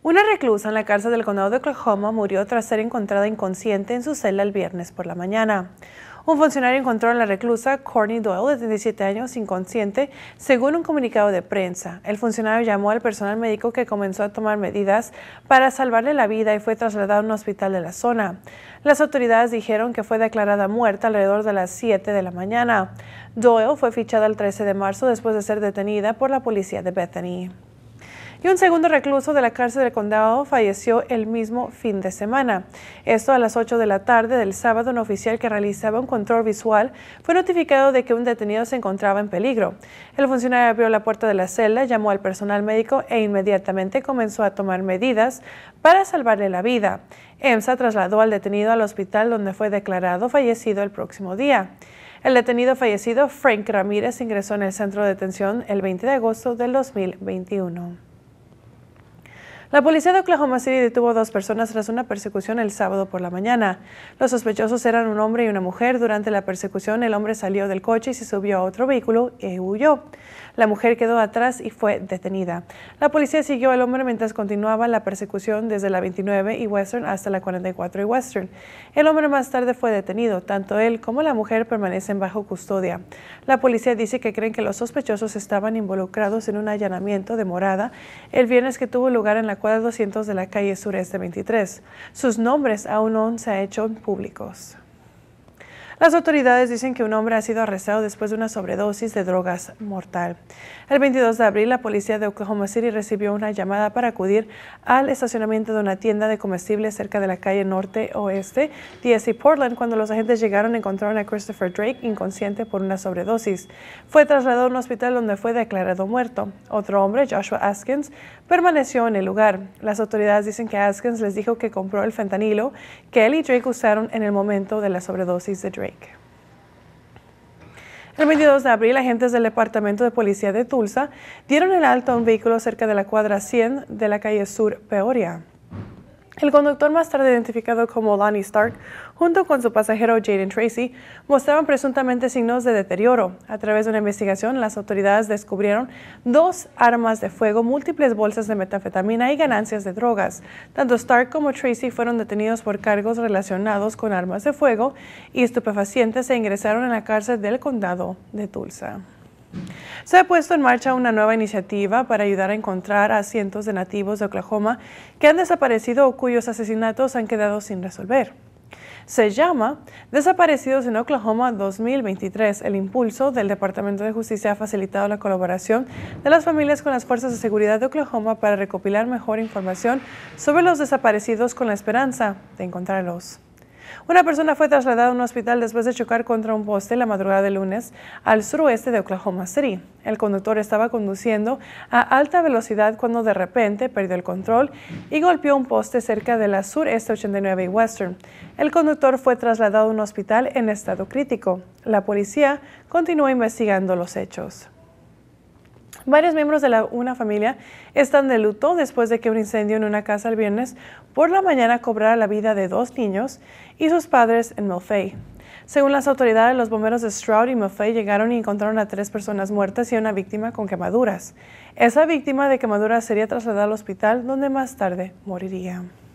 Una reclusa en la cárcel del condado de Oklahoma murió tras ser encontrada inconsciente en su celda el viernes por la mañana. Un funcionario encontró a la reclusa Courtney Doyle, de 37 años, inconsciente, según un comunicado de prensa. El funcionario llamó al personal médico que comenzó a tomar medidas para salvarle la vida y fue trasladado a un hospital de la zona. Las autoridades dijeron que fue declarada muerta alrededor de las 7 de la mañana. Doyle fue fichada el 13 de marzo después de ser detenida por la policía de Bethany y un segundo recluso de la cárcel del condado falleció el mismo fin de semana. Esto a las 8 de la tarde del sábado, un oficial que realizaba un control visual fue notificado de que un detenido se encontraba en peligro. El funcionario abrió la puerta de la celda, llamó al personal médico e inmediatamente comenzó a tomar medidas para salvarle la vida. EMSA trasladó al detenido al hospital donde fue declarado fallecido el próximo día. El detenido fallecido, Frank Ramírez, ingresó en el centro de detención el 20 de agosto del 2021. La policía de Oklahoma City detuvo dos personas tras una persecución el sábado por la mañana. Los sospechosos eran un hombre y una mujer. Durante la persecución, el hombre salió del coche y se subió a otro vehículo y huyó. La mujer quedó atrás y fue detenida. La policía siguió al hombre mientras continuaba la persecución desde la 29 y Western hasta la 44 y Western. El hombre más tarde fue detenido. Tanto él como la mujer permanecen bajo custodia. La policía dice que creen que los sospechosos estaban involucrados en un allanamiento de morada el viernes que tuvo lugar en la cuadra 200 de la calle sureste 23. Sus nombres aún no se han hecho públicos. Las autoridades dicen que un hombre ha sido arrestado después de una sobredosis de drogas mortal. El 22 de abril, la policía de Oklahoma City recibió una llamada para acudir al estacionamiento de una tienda de comestibles cerca de la calle Norte Oeste, y Portland. Cuando los agentes llegaron, encontraron a Christopher Drake inconsciente por una sobredosis. Fue trasladado a un hospital donde fue declarado muerto. Otro hombre, Joshua Askins, permaneció en el lugar. Las autoridades dicen que Askins les dijo que compró el fentanilo que él y Drake usaron en el momento de la sobredosis de Drake. El 22 de abril, agentes del Departamento de Policía de Tulsa dieron el alto a un vehículo cerca de la cuadra 100 de la calle Sur Peoria. El conductor, más tarde identificado como Lonnie Stark, junto con su pasajero Jaden Tracy, mostraban presuntamente signos de deterioro. A través de una investigación, las autoridades descubrieron dos armas de fuego, múltiples bolsas de metafetamina y ganancias de drogas. Tanto Stark como Tracy fueron detenidos por cargos relacionados con armas de fuego y estupefacientes e ingresaron en la cárcel del condado de Tulsa. Se ha puesto en marcha una nueva iniciativa para ayudar a encontrar a cientos de nativos de Oklahoma que han desaparecido o cuyos asesinatos han quedado sin resolver. Se llama Desaparecidos en Oklahoma 2023. El impulso del Departamento de Justicia ha facilitado la colaboración de las familias con las fuerzas de seguridad de Oklahoma para recopilar mejor información sobre los desaparecidos con la esperanza de encontrarlos. Una persona fue trasladada a un hospital después de chocar contra un poste la madrugada de lunes al suroeste de Oklahoma City. El conductor estaba conduciendo a alta velocidad cuando de repente perdió el control y golpeó un poste cerca de la sureste 89 y Western. El conductor fue trasladado a un hospital en estado crítico. La policía continúa investigando los hechos. Varios miembros de una familia están de luto después de que un incendio en una casa el viernes por la mañana cobrara la vida de dos niños y sus padres en Mulfay. Según las autoridades, los bomberos de Stroud y Melfay llegaron y encontraron a tres personas muertas y una víctima con quemaduras. Esa víctima de quemaduras sería trasladada al hospital donde más tarde moriría.